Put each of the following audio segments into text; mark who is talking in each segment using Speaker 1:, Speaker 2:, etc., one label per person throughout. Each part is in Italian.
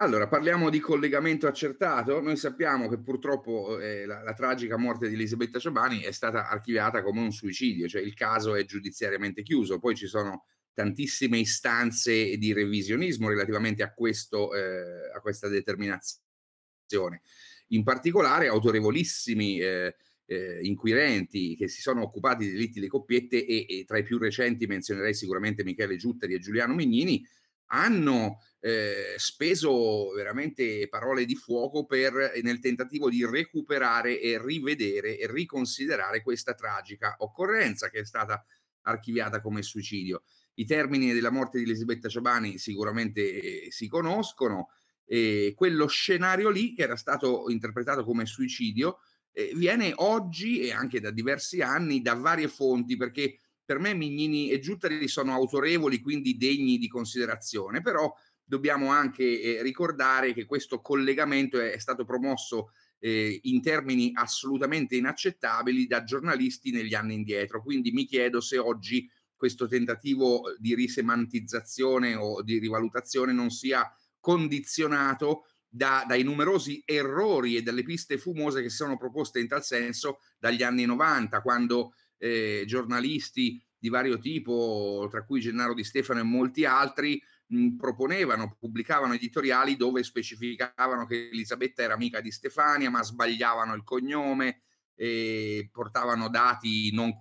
Speaker 1: Allora, parliamo di collegamento accertato. Noi sappiamo che purtroppo eh, la, la, tragica morte di Elisabetta Ciabani è stata archiviata come un suicidio, cioè il caso è giudiziariamente chiuso. Poi ci sono tantissime istanze di revisionismo relativamente a, questo, eh, a questa determinazione. In particolare, autorevolissimi eh, eh inquirenti che si sono occupati dei delitti delle coppiette e, e tra i più recenti menzionerei sicuramente Michele Giutteri e Giuliano Mignini, hanno eh, speso veramente parole di fuoco per, eh, nel tentativo di recuperare e rivedere e riconsiderare questa tragica occorrenza che è stata archiviata come suicidio. I termini della morte di Elisabetta Ciabani sicuramente eh, si conoscono e quello scenario lì che era stato interpretato come suicidio eh, viene oggi e anche da diversi anni da varie fonti perché per me Mignini e Giuttari sono autorevoli, quindi degni di considerazione, però dobbiamo anche eh, ricordare che questo collegamento è, è stato promosso eh, in termini assolutamente inaccettabili da giornalisti negli anni indietro, quindi mi chiedo se oggi questo tentativo di risemantizzazione o di rivalutazione non sia condizionato da, dai numerosi errori e dalle piste fumose che si sono proposte in tal senso dagli anni 90, quando eh, giornalisti di vario tipo, tra cui Gennaro Di Stefano e molti altri, mh, proponevano, pubblicavano editoriali dove specificavano che Elisabetta era amica di Stefania, ma sbagliavano il cognome e portavano dati non,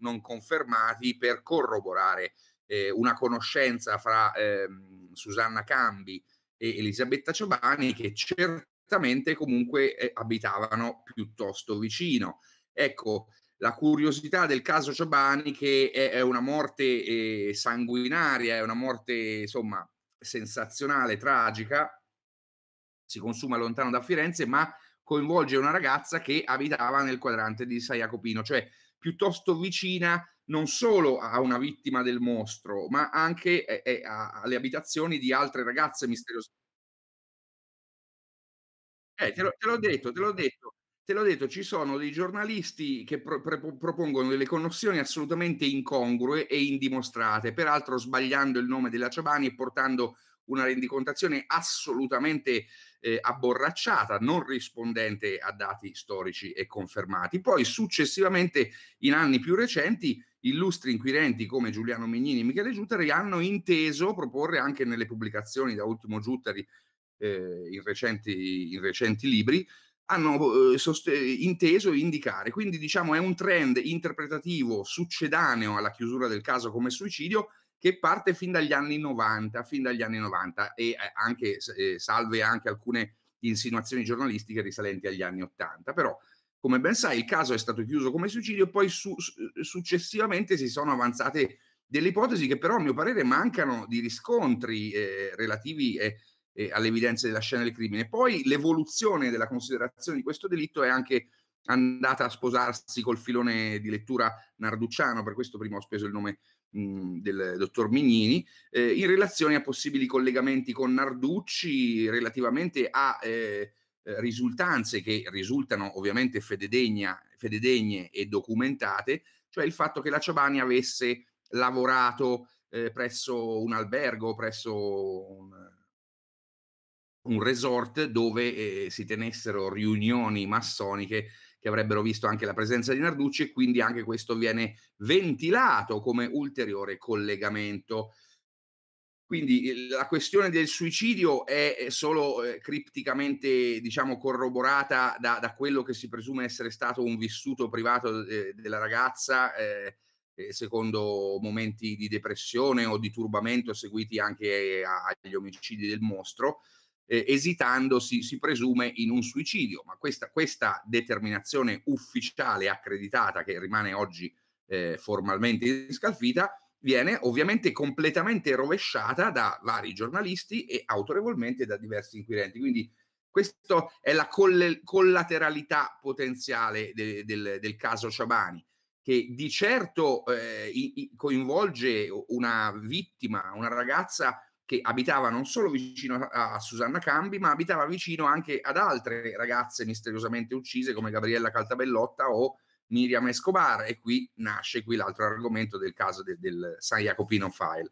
Speaker 1: non confermati per corroborare eh, una conoscenza fra eh, Susanna Cambi e Elisabetta Ciobani che certamente comunque eh, abitavano piuttosto vicino. Ecco, la curiosità del caso Ciabani che è, è una morte eh, sanguinaria, è una morte insomma sensazionale, tragica, si consuma lontano da Firenze, ma coinvolge una ragazza che abitava nel quadrante di San Jacopino, cioè piuttosto vicina non solo a una vittima del mostro, ma anche eh, eh, alle abitazioni di altre ragazze misteriose. Eh, te, lo, te l'ho detto, te l'ho detto te l'ho detto, ci sono dei giornalisti che pro- pre- propongono delle connessioni assolutamente incongrue e indimostrate, peraltro sbagliando il nome della Ciabani e portando una rendicontazione assolutamente eh, abborracciata, non rispondente a dati storici e confermati. Poi successivamente, in anni più recenti, illustri inquirenti come Giuliano Mignini e Michele Giutteri hanno inteso proporre anche nelle pubblicazioni, da ultimo Giutteri eh, in, recenti, in recenti libri, hanno eh, sost- inteso indicare. Quindi diciamo è un trend interpretativo succedaneo alla chiusura del caso come suicidio che parte fin dagli anni 90, fin dagli anni 90 e eh, anche eh, salve anche alcune insinuazioni giornalistiche risalenti agli anni 80, però come ben sai il caso è stato chiuso come suicidio e poi su- successivamente si sono avanzate delle ipotesi che però a mio parere mancano di riscontri eh, relativi eh, eh, alle evidenze della scena del crimine. Poi l'evoluzione della considerazione di questo delitto è anche andata a sposarsi col filone di lettura narducciano, per questo prima ho speso il nome mh, mm, del dottor Mignini, eh, in relazione a possibili collegamenti con Narducci relativamente a eh, eh risultanze che risultano ovviamente fededegne e documentate, cioè il fatto che la Ciabani avesse lavorato eh, presso un albergo, presso un, un resort dove eh, si tenessero riunioni massoniche che avrebbero visto anche la presenza di Narducci e quindi anche questo viene ventilato come ulteriore collegamento. Quindi la questione del suicidio è solo eh, cripticamente diciamo, corroborata da, da, quello che si presume essere stato un vissuto privato eh, della ragazza, eh, eh secondo momenti di depressione o di turbamento seguiti anche eh, agli omicidi del mostro eh, esitando si, si, presume in un suicidio, ma questa, questa, determinazione ufficiale accreditata che rimane oggi eh, formalmente scalfita viene ovviamente completamente rovesciata da vari giornalisti e autorevolmente da diversi inquirenti. Quindi questa è la coll- collateralità potenziale de- del-, del, caso Ciabani, che di certo eh, i- coinvolge una vittima, una ragazza che abitava non solo vicino a, a, Susanna Cambi, ma abitava vicino anche ad altre ragazze misteriosamente uccise come Gabriella Caltabellotta o Miriam Escobar. E qui nasce qui l'altro argomento del caso de, del San Jacopino File.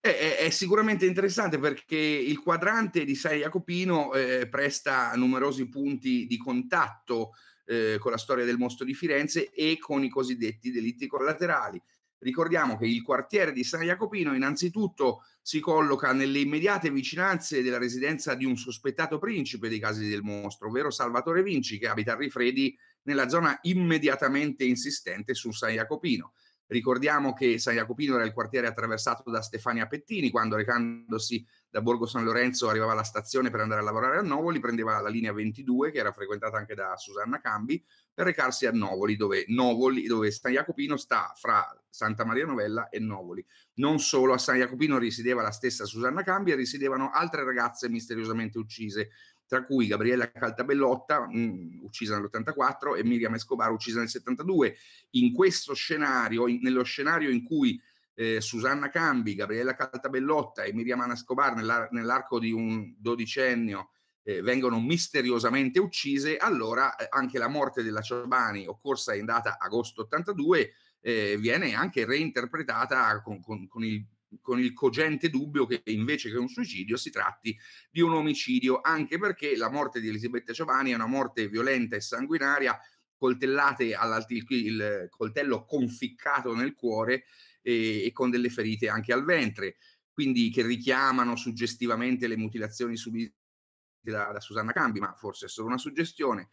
Speaker 1: È, è, è, sicuramente interessante perché il quadrante di San Jacopino eh, presta numerosi punti di contatto eh, con la storia del mostro di Firenze e con i cosiddetti delitti collaterali Ricordiamo che il quartiere di San Jacopino innanzitutto si colloca nelle immediate vicinanze della residenza di un sospettato principe dei casi del mostro, ovvero Salvatore Vinci, che abita a Rifredi nella zona immediatamente insistente su San Jacopino. Ricordiamo che San Jacopino era il quartiere attraversato da Stefania Pettini quando recandosi da Borgo San Lorenzo arrivava alla stazione per andare a lavorare a Novoli, prendeva la linea 22 che era frequentata anche da Susanna Cambi per recarsi a Novoli dove, Novoli, dove San Jacopino sta fra Santa Maria Novella e Novoli. Non solo, a San Jacopino risiedeva la stessa Susanna Cambi e risiedevano altre ragazze misteriosamente uccise tra cui Gabriella Caltabellotta, mh, mm, uccisa nell'84, e Miriam Escobar, uccisa nel 72. In questo scenario, in, nello scenario in cui eh, Susanna Cambi, Gabriella Caltabellotta e Miriam Anascobar nell'ar- nell'arco di un dodicennio eh, vengono misteriosamente uccise, allora eh, anche la morte della Ciabani, occorsa in data agosto 82, eh, viene anche reinterpretata con, con, con il con il cogente dubbio che invece che un suicidio si tratti di un omicidio, anche perché la morte di Elisabetta Giovanni è una morte violenta e sanguinaria, coltellate all'altro il coltello conficcato nel cuore e, e con delle ferite anche al ventre, quindi che richiamano suggestivamente le mutilazioni subite da, da Susanna Cambi, ma forse è solo una suggestione.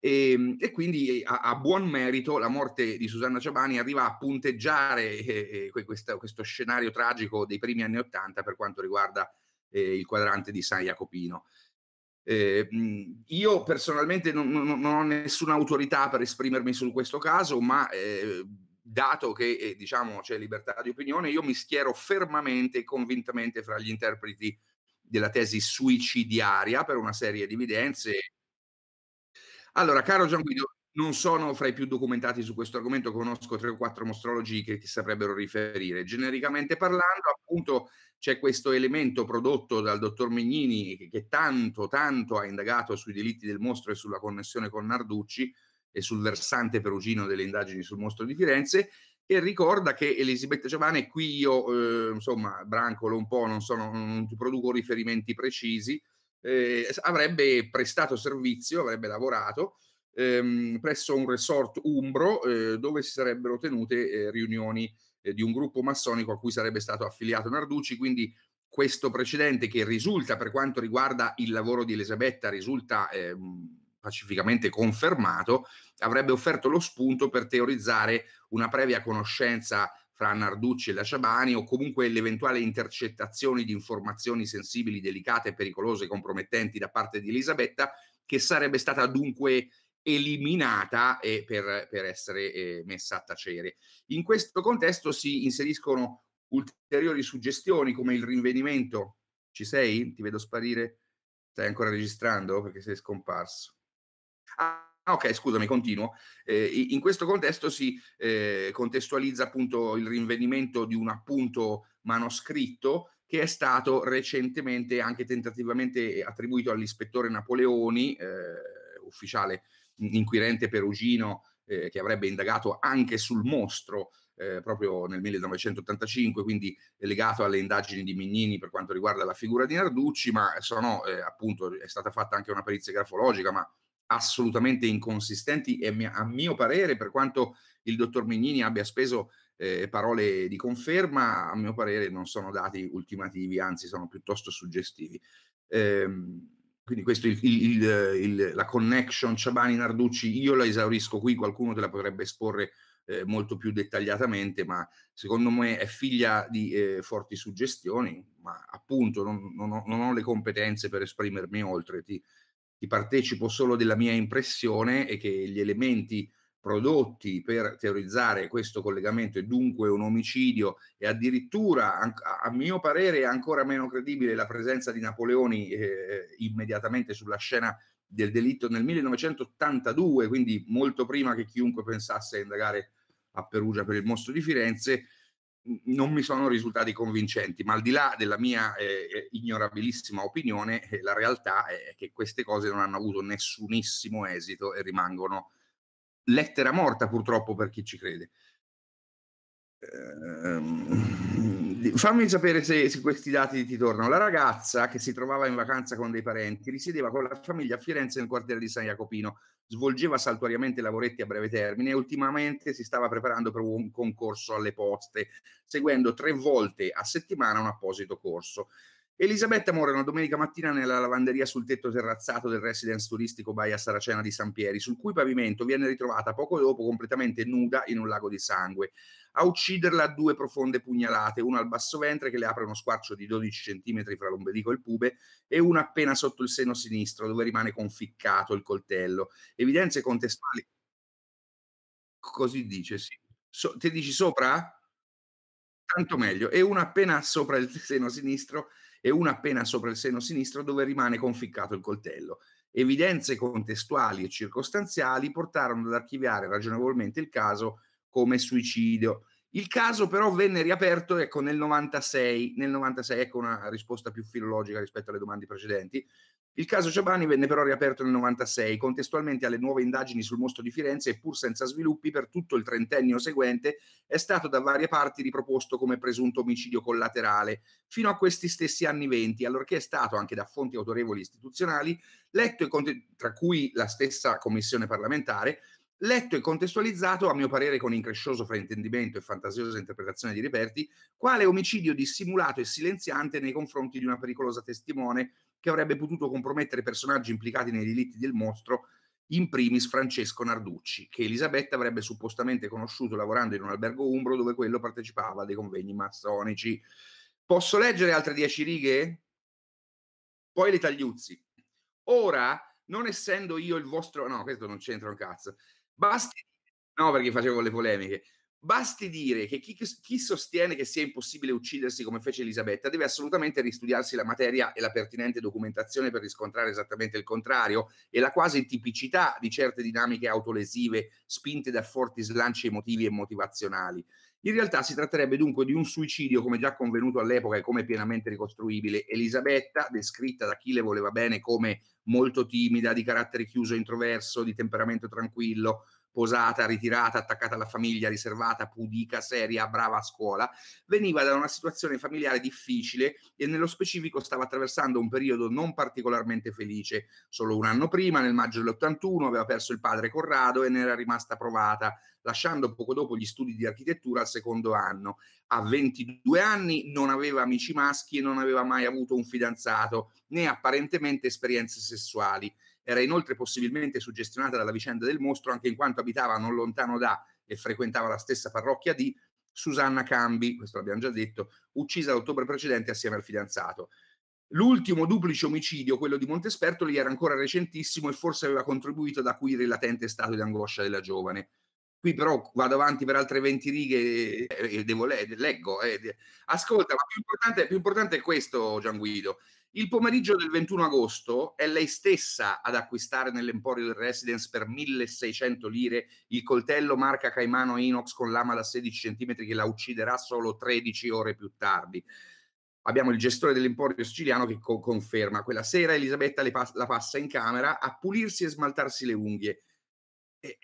Speaker 1: E, ehm, e, quindi a, a, buon merito la morte di Susanna Ciabani arriva a punteggiare eh, eh, questo, questo, scenario tragico dei primi anni Ottanta per quanto riguarda eh, il quadrante di San Jacopino. Ehm, io personalmente non, non, non, ho nessuna autorità per esprimermi su questo caso, ma eh, dato che eh, diciamo c'è libertà di opinione, io mi schiero fermamente e convintamente fra gli interpreti della tesi suicidiaria per una serie di evidenze. Allora, caro Gian Guido, non sono fra i più documentati su questo argomento, conosco tre o quattro mostrologi che ti saprebbero riferire. Genericamente parlando, appunto, c'è questo elemento prodotto dal dottor Mignini che, che tanto, tanto ha indagato sui delitti del mostro e sulla connessione con Narducci, e sul versante perugino delle indagini sul mostro di Firenze, e ricorda che Elisabetta Giovane, qui io, eh, insomma, brancolo un po', non, sono, non ti produco riferimenti precisi, eh, avrebbe prestato servizio, avrebbe lavorato ehm, presso un resort umbro eh, dove si sarebbero tenute eh, riunioni eh, di un gruppo massonico a cui sarebbe stato affiliato Narducci, quindi questo precedente che risulta per quanto riguarda il lavoro di Elisabetta, risulta... Ehm, pacificamente confermato, avrebbe offerto lo spunto per teorizzare una previa conoscenza fra Narducci e la Ciabani o comunque l'eventuale intercettazione di informazioni sensibili, delicate, pericolose e compromettenti da parte di Elisabetta, che sarebbe stata dunque eliminata e per, per, essere eh, messa a tacere. In questo contesto si inseriscono ulteriori suggestioni come il rinvenimento. Ci sei? Ti vedo sparire? Stai ancora registrando? Perché sei scomparso. Ah, ok, scusami, continuo. Eh, in questo contesto si eh, contestualizza appunto il rinvenimento di un appunto manoscritto che è stato recentemente anche tentativamente attribuito all'ispettore Napoleoni, eh, ufficiale inquirente perugino eh, che avrebbe indagato anche sul mostro eh, proprio nel 1985, quindi legato alle indagini di Mignini per quanto riguarda la figura di Narducci, ma sono, eh, appunto, è stata fatta anche una perizia grafologica, ma assolutamente inconsistenti e a mio parere, per quanto il dottor Mignini abbia speso eh, parole di conferma, a mio parere non sono dati ultimativi, anzi sono piuttosto suggestivi. Ehm, quindi questo il, il, il, la connection Ciabani-Narducci io la esaurisco qui, qualcuno te la potrebbe esporre eh, molto più dettagliatamente, ma secondo me è figlia di eh, forti suggestioni, ma appunto non, non, ho, non, ho, le competenze per esprimermi oltre, ti, ti partecipo solo della mia impressione e che gli elementi prodotti per teorizzare questo collegamento e dunque un omicidio e addirittura a mio parere è ancora meno credibile la presenza di Napoleoni eh, eh immediatamente sulla scena del delitto nel 1982, quindi molto prima che chiunque pensasse a indagare a Perugia per il mostro di Firenze, non mi sono risultati convincenti, ma al di là della mia eh, eh, ignorabilissima opinione, eh, la realtà è che queste cose non hanno avuto nessunissimo esito e rimangono lettera morta purtroppo per chi ci crede. Ehm, fammi sapere se, se, questi dati ti tornano. La ragazza che si trovava in vacanza con dei parenti risiedeva con la famiglia a Firenze nel quartiere di San Jacopino, svolgeva saltuariamente lavoretti a breve termine e ultimamente si stava preparando per un concorso alle poste, seguendo tre volte a settimana un apposito corso. Elisabetta muore una domenica mattina nella lavanderia sul tetto terrazzato del residence turistico Baia Saracena di San Pieri, sul cui pavimento viene ritrovata poco dopo completamente nuda in un lago di sangue. A ucciderla due profonde pugnalate, una al basso ventre che le apre uno squarcio di 12 cm fra l'ombelico e il pube e una appena sotto il seno sinistro dove rimane conficcato il coltello. Evidenze contestuali. Così dice, sì. So, te dici sopra? Tanto meglio. E una appena sopra il seno sinistro e una appena sopra il seno sinistro dove rimane conficcato il coltello. Evidenze contestuali e circostanziali portarono ad archiviare ragionevolmente il caso come suicidio. Il caso però venne riaperto ecco, nel 96, nel 96 ecco una risposta più filologica rispetto alle domande precedenti, il caso Ciabani venne però riaperto nel 1996, contestualmente alle nuove indagini sul mostro di Firenze e pur senza sviluppi per tutto il trentennio seguente, è stato da varie parti riproposto come presunto omicidio collaterale, fino a questi stessi anni venti, allorché è stato, anche da fonti autorevoli istituzionali, letto e conte- tra cui la stessa commissione parlamentare, letto e contestualizzato, a mio parere con increscioso fraintendimento e fantasiosa interpretazione di reperti, quale omicidio dissimulato e silenziante nei confronti di una pericolosa testimone che avrebbe potuto compromettere personaggi implicati nei delitti del mostro, in primis Francesco Narducci, che Elisabetta avrebbe suppostamente conosciuto lavorando in un albergo umbro dove quello partecipava a dei convegni massonici. Posso leggere altre dieci righe? Poi le tagliuzzi. Ora, non essendo io il vostro... No, questo non c'entra un cazzo. Basti... No, perché facevo le polemiche. Basti dire che chi, chi, sostiene che sia impossibile uccidersi come fece Elisabetta deve assolutamente ristudiarsi la materia e la pertinente documentazione per riscontrare esattamente il contrario e la quasi tipicità di certe dinamiche autolesive spinte da forti slanci emotivi e motivazionali. In realtà si tratterebbe dunque di un suicidio come già convenuto all'epoca e come pienamente ricostruibile. Elisabetta, descritta da chi le voleva bene come molto timida, di carattere chiuso e introverso, di temperamento tranquillo, posata, ritirata, attaccata alla famiglia, riservata, pudica, seria, brava a scuola, veniva da una situazione familiare difficile e nello specifico stava attraversando un periodo non particolarmente felice. Solo un anno prima, nel maggio dell'81, aveva perso il padre Corrado e ne era rimasta provata, lasciando poco dopo gli studi di architettura al secondo anno. A 22 anni non aveva amici maschi e non aveva mai avuto un fidanzato, né apparentemente esperienze sessuali era inoltre possibilmente suggestionata dalla vicenda del mostro, anche in quanto abitava non lontano da e frequentava la stessa parrocchia di Susanna Cambi, questo l'abbiamo già detto, uccisa l'ottobre precedente assieme al fidanzato. L'ultimo duplice omicidio, quello di Montespertoli, era ancora recentissimo e forse aveva contribuito ad acuire il latente stato di angoscia della giovane. Qui però vado avanti per altre 20 righe e devo le- leggo. Eh. Ascolta, ma più importante, più importante è questo, Gian Guido. Il pomeriggio del 21 agosto è lei stessa ad acquistare nell'Emporio del Residence per 1600 lire il coltello marca Caimano Inox con lama da 16 cm che la ucciderà solo 13 ore più tardi. Abbiamo il gestore dell'Emporio siciliano che co- conferma. Quella sera Elisabetta pa- la passa in camera a pulirsi e smaltarsi le unghie. E,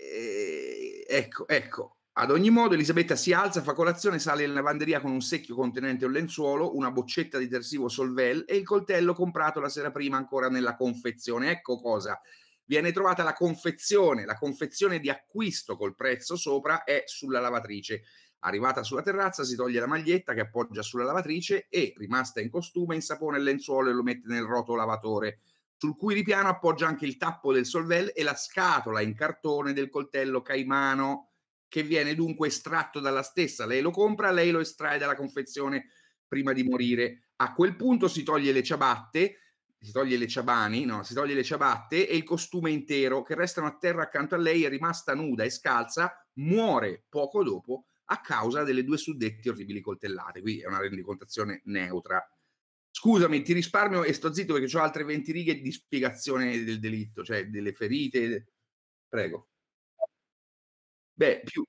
Speaker 1: eh, ecco, ecco. Ad ogni modo, Elisabetta si alza, fa colazione, sale in lavanderia con un secchio contenente un lenzuolo, una boccetta di detersivo Solvel e il coltello comprato la sera prima ancora nella confezione. Ecco cosa. Viene trovata la confezione, la confezione di acquisto col prezzo sopra è sulla lavatrice. Arrivata sulla terrazza, si toglie la maglietta che appoggia sulla lavatrice e, rimasta in costume, insapona il lenzuolo e lo mette nel roto lavatore sul cui ripiano appoggia anche il tappo del solvel e la scatola in cartone del coltello caimano che viene dunque estratto dalla stessa. Lei lo compra, lei lo estrae dalla confezione prima di morire. A quel punto si toglie le ciabatte, si toglie le ciabani, no, si toglie le ciabatte e il costume intero che restano a terra accanto a lei è rimasta nuda e scalza, muore poco dopo a causa delle due suddette orribili coltellate. Qui è una rendicontazione neutra scusami, ti risparmio e sto zitto perché ho altre 20 righe di spiegazione del delitto, cioè delle ferite. Prego. Beh, più...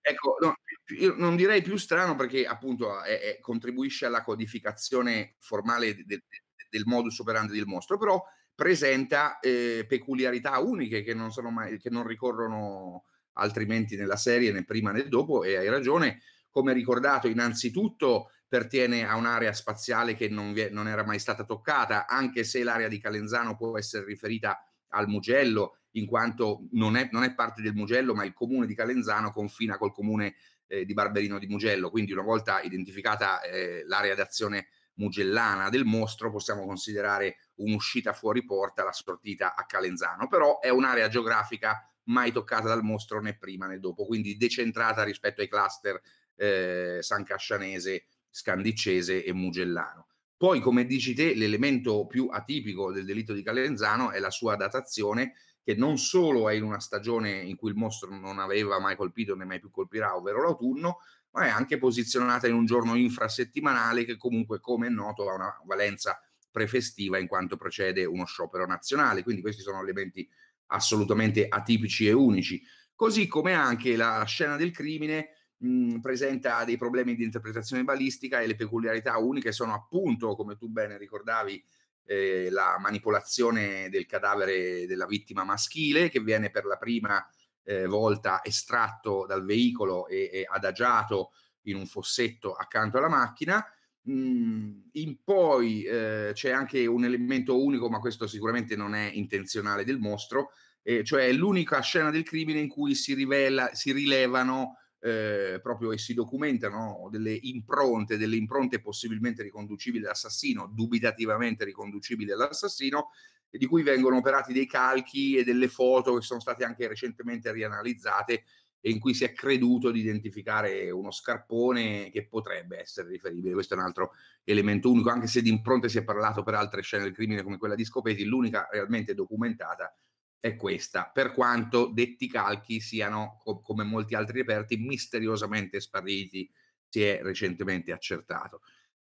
Speaker 1: Ecco, no, io non direi più strano perché appunto è, è, contribuisce alla codificazione formale del, del, del modus operandi del mostro, però presenta eh, peculiarità uniche che non, mai, che non ricorrono altrimenti nella serie né prima né dopo e hai ragione, come ricordato innanzitutto pertiene a un'area spaziale che non, è, non era mai stata toccata, anche se l'area di Calenzano può essere riferita al Mugello, in quanto non è, non è, parte del Mugello, ma il comune di Calenzano confina col comune eh, di Barberino di Mugello. Quindi, una volta identificata eh, l'area d'azione mugellana del mostro, possiamo considerare un'uscita fuori porta la sortita a Calenzano. Però è un'area geografica mai toccata dal mostro né prima né dopo, quindi decentrata rispetto ai cluster eh, San Cascianese Scandicese e Mugellano. Poi, come dici te, l'elemento più atipico del delitto di Calenzano è la sua datazione, che non solo è in una stagione in cui il mostro non aveva mai colpito né mai più colpirà, ovvero l'autunno, ma è anche posizionata in un giorno infrasettimanale che comunque, come è noto, ha una valenza prefestiva in quanto precede uno sciopero nazionale. Quindi questi sono elementi assolutamente atipici e unici. Così come anche la scena del crimine mh, presenta dei problemi di interpretazione balistica e le peculiarità uniche sono appunto, come tu bene ricordavi, eh, la manipolazione del cadavere della vittima maschile che viene per la prima eh, volta estratto dal veicolo e, e, adagiato in un fossetto accanto alla macchina. in poi eh, c'è anche un elemento unico, ma questo sicuramente non è intenzionale del mostro, eh, cioè l'unica scena del crimine in cui si, rivela, si rilevano eh, proprio e si documentano delle impronte, delle impronte possibilmente riconducibili all'assassino, dubitativamente riconducibili all'assassino, di cui vengono operati dei calchi e delle foto che sono state anche recentemente rianalizzate e in cui si è creduto di identificare uno scarpone che potrebbe essere riferibile. Questo è un altro elemento unico, anche se di impronte si è parlato per altre scene del crimine come quella di Scopeti, l'unica realmente documentata è questa, per quanto detti calchi siano, co- come molti altri reperti, misteriosamente spariti, si è recentemente accertato.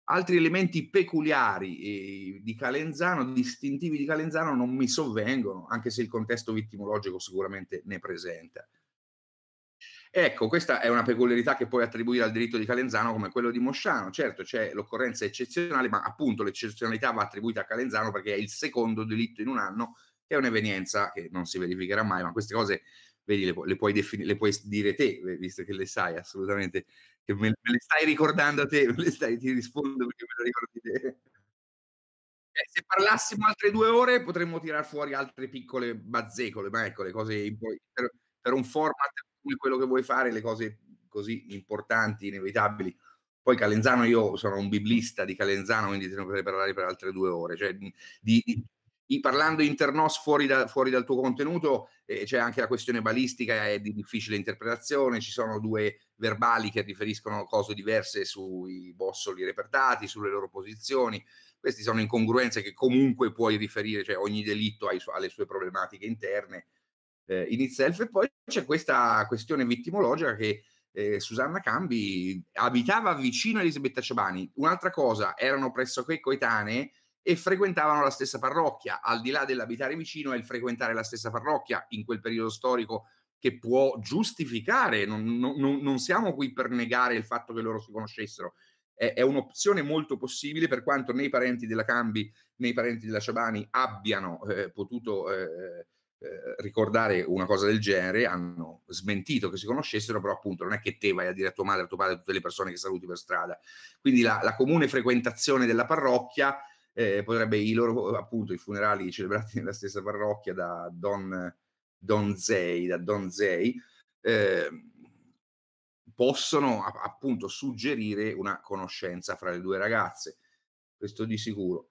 Speaker 1: Altri elementi peculiari eh, di Calenzano, distintivi di Calenzano, non mi sovvengono, anche se il contesto vittimologico sicuramente ne presenta. Ecco, questa è una peculiarità che puoi attribuire al diritto di Calenzano come quello di Mosciano. Certo, c'è l'occorrenza eccezionale, ma appunto l'eccezionalità va attribuita a Calenzano perché è il secondo delitto in un anno è un'evenienza che non si verificherà mai, ma queste cose vedi, le, pu- le, puoi defin- le, puoi dire te, eh, visto che le sai assolutamente, che me, me le stai ricordando a te, me le stai, ti rispondo perché me le ricordi te. Eh, se parlassimo altre due ore potremmo tirar fuori altre piccole bazzecole, ma ecco, le cose per, per, un format come quello che vuoi fare, le cose così importanti, inevitabili. Poi Calenzano, io sono un biblista di Calenzano, quindi te ne potrei parlare per altre due ore. Cioè, di, di parlando internos fuori, da, fuori dal tuo contenuto eh, c'è anche la questione balistica è eh, di difficile interpretazione, ci sono due verbali che riferiscono cose diverse sui bossoli repertati, sulle loro posizioni, queste sono incongruenze che comunque puoi riferire, cioè ogni delitto ha su- le sue problematiche interne eh, in itself e poi c'è questa questione vittimologica che eh, Susanna Cambi abitava vicino a Elisabetta Ciabani, un'altra cosa, erano pressoché coetanee, e frequentavano la stessa parrocchia, al di là dell'abitare vicino e il frequentare la stessa parrocchia in quel periodo storico che può giustificare, non, non, non siamo qui per negare il fatto che loro si conoscessero, è, è, un'opzione molto possibile per quanto nei parenti della Cambi, nei parenti della Ciabani abbiano eh, potuto eh, eh, ricordare una cosa del genere, hanno smentito che si conoscessero, però appunto non è che te vai a dire a tua madre, a tuo padre, a tutte le persone che saluti per strada. Quindi la, la comune frequentazione della parrocchia eh, potrebbe i loro appunto i funerali celebrati nella stessa parrocchia da Don, Don Zay, da Don Zay eh, possono appunto suggerire una conoscenza fra le due ragazze, questo di sicuro.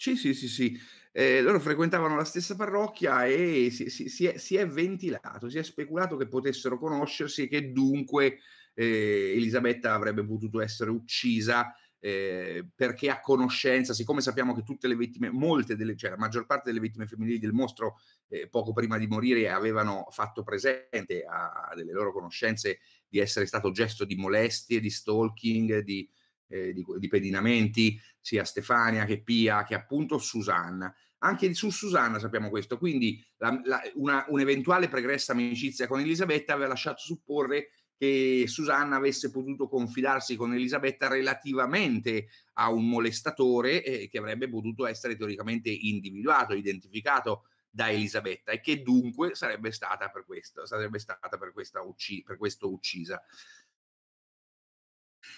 Speaker 1: Sì, sì, sì, sì. Eh, loro frequentavano la stessa parrocchia e si, si, si, è, si, è, ventilato, si è speculato che potessero conoscersi e che dunque eh, Elisabetta avrebbe potuto essere uccisa eh, perché a conoscenza, siccome sappiamo che tutte le vittime, molte delle, cioè la maggior parte delle vittime femminili del mostro eh, poco prima di morire avevano fatto presente a, a, delle loro conoscenze di essere stato gesto di molestie, di stalking, di, eh, di, di, pedinamenti, sia Stefania che Pia che appunto Susanna. Anche su Susanna sappiamo questo, quindi la, la, una, un'eventuale pregressa amicizia con Elisabetta aveva lasciato supporre che Susanna avesse potuto confidarsi con Elisabetta relativamente a un molestatore eh, che avrebbe potuto essere teoricamente individuato, identificato da Elisabetta e che dunque sarebbe stata per questo, sarebbe stata per, ucc- per questo uccisa.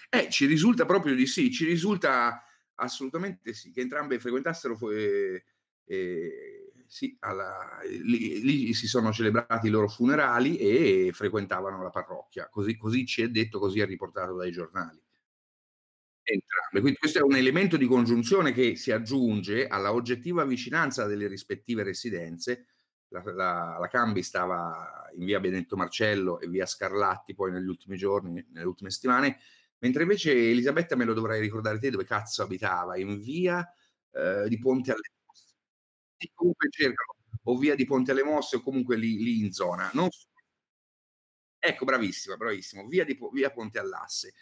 Speaker 1: Eh, ci risulta proprio di sì, ci risulta assolutamente sì, che entrambe frequentassero eh, eh, si, alla, lì, lì, si sono celebrati i loro funerali e frequentavano la parrocchia, così, così ci è detto, così è riportato dai giornali. Entrambe. Quindi questo è un elemento di congiunzione che si aggiunge alla oggettiva vicinanza delle rispettive residenze. La, la, la Cambi stava in via Benedetto Marcello e via Scarlatti poi negli ultimi giorni, nelle ultime settimane, mentre invece Elisabetta me lo dovrai ricordare te dove cazzo abitava, in via eh, di Ponte alle comunque cercano o via di Ponte alle Mosse o comunque lì, lì in zona. Non... Ecco, bravissima, bravissimo, via, di, via Ponte all'Asse.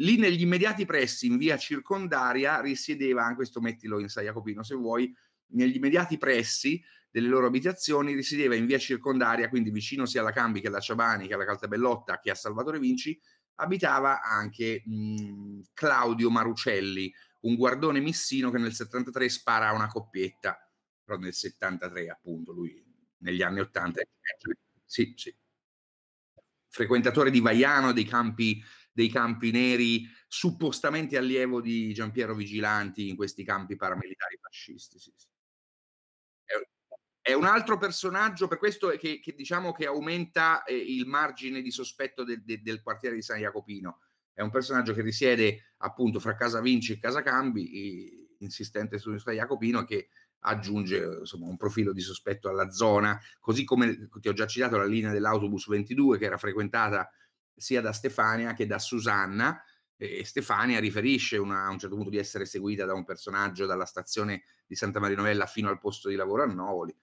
Speaker 1: Lì negli immediati pressi, in via circondaria, risiedeva, anche questo mettilo in Saiacopino se vuoi, negli immediati pressi delle loro abitazioni risiedeva in via circondaria, quindi vicino sia alla Cambi che alla Ciabani, che alla Caltabellotta, che a Salvatore Vinci, abitava anche mh, mhmm, Claudio Marucelli, un guardone missino che nel 73 spara a una coppietta però nel 73 appunto, lui negli anni 80. Sì, sì. Frequentatore di Vaiano, dei campi, dei campi neri, suppostamente allievo di Giampiero Vigilanti in questi campi paramilitari fascisti. Sì, sì. È, un altro personaggio, per questo che, che diciamo che aumenta eh, il margine di sospetto de, de, del quartiere di San Jacopino. È un personaggio che risiede appunto fra Casa Vinci e Casa Cambi, e, insistente su San Jacopino, che aggiunge insomma, un profilo di sospetto alla zona, così come ti ho già citato la linea dell'autobus 22 che era frequentata sia da Stefania che da Susanna e Stefania riferisce una, a un certo punto di essere seguita da un personaggio dalla stazione di Santa Maria Novella fino al posto di lavoro a Novoli.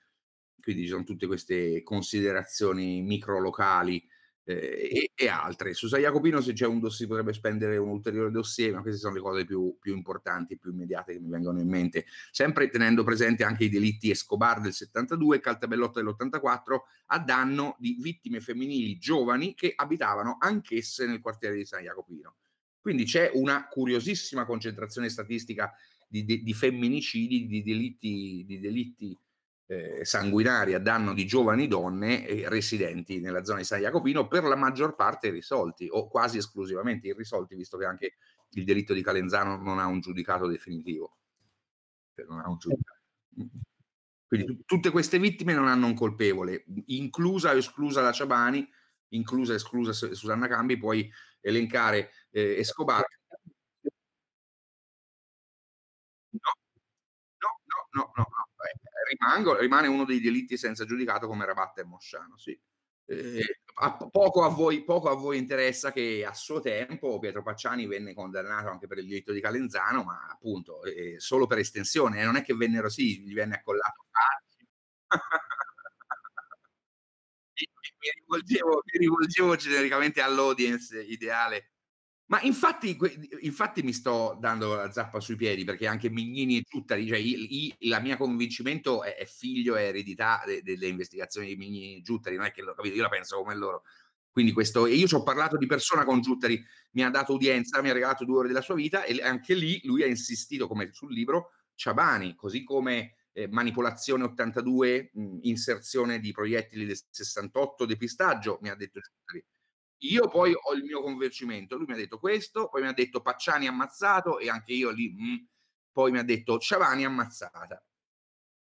Speaker 1: Quindi ci sono tutte queste considerazioni microlocali Ehm, e, e, altre. Su San Jacopino se c'è un dossier potrebbe spendere un ulteriore dossier, ma queste sono le cose più, più importanti, più immediate che mi vengono in mente, sempre tenendo presente anche i delitti Escobar del 72 e Caltabellotta dell'84 a danno di vittime femminili giovani che abitavano anch'esse nel quartiere di San Jacopino. Quindi c'è una curiosissima concentrazione statistica di, di, di femminicidi, di delitti, di delitti eh, sanguinaria a danno di giovani donne eh, residenti nella zona di San Jacopino, per la maggior parte irrisolti o quasi esclusivamente irrisolti, visto che anche il delitto di Calenzano non ha un giudicato definitivo. Cioè, non ha Un giudicato. Quindi t- tutte queste vittime non hanno un colpevole, inclusa o esclusa la Ciabani, inclusa o esclusa Susanna Cambi, puoi elencare eh, Escobar. no, no, no, no. no rimango, rimane uno dei delitti senza giudicato come Rabatta e Mosciano, sì. Eh, a, poco, a voi, poco, a voi, interessa che a suo tempo Pietro Pacciani venne condannato anche per il delitto di Calenzano, ma appunto eh, solo per estensione, eh, non è che vennero sì, gli venne accollato. mi, rivolgevo, mi rivolgevo genericamente all'audience ideale ma infatti, infatti, mi sto dando la zappa sui piedi perché anche Mignini e Giuttari, cioè il, il la mia convincimento è, è figlio e eredità de, delle investigazioni di Mignini e Giuttari, non è che lo capito, io la penso come loro. Quindi questo, e io ci ho parlato di persona con Giuttari, mi ha dato udienza, mi ha regalato due ore della sua vita e anche lì lui ha insistito come sul libro Ciabani, così come eh, manipolazione 82, mh, inserzione di proiettili del 68, depistaggio, mi ha detto Giuttari io poi ho il mio convergimento, lui mi ha detto questo, poi mi ha detto Pacciani ammazzato e anche io lì, mh. Mm, poi mi ha detto Ciavani ammazzata.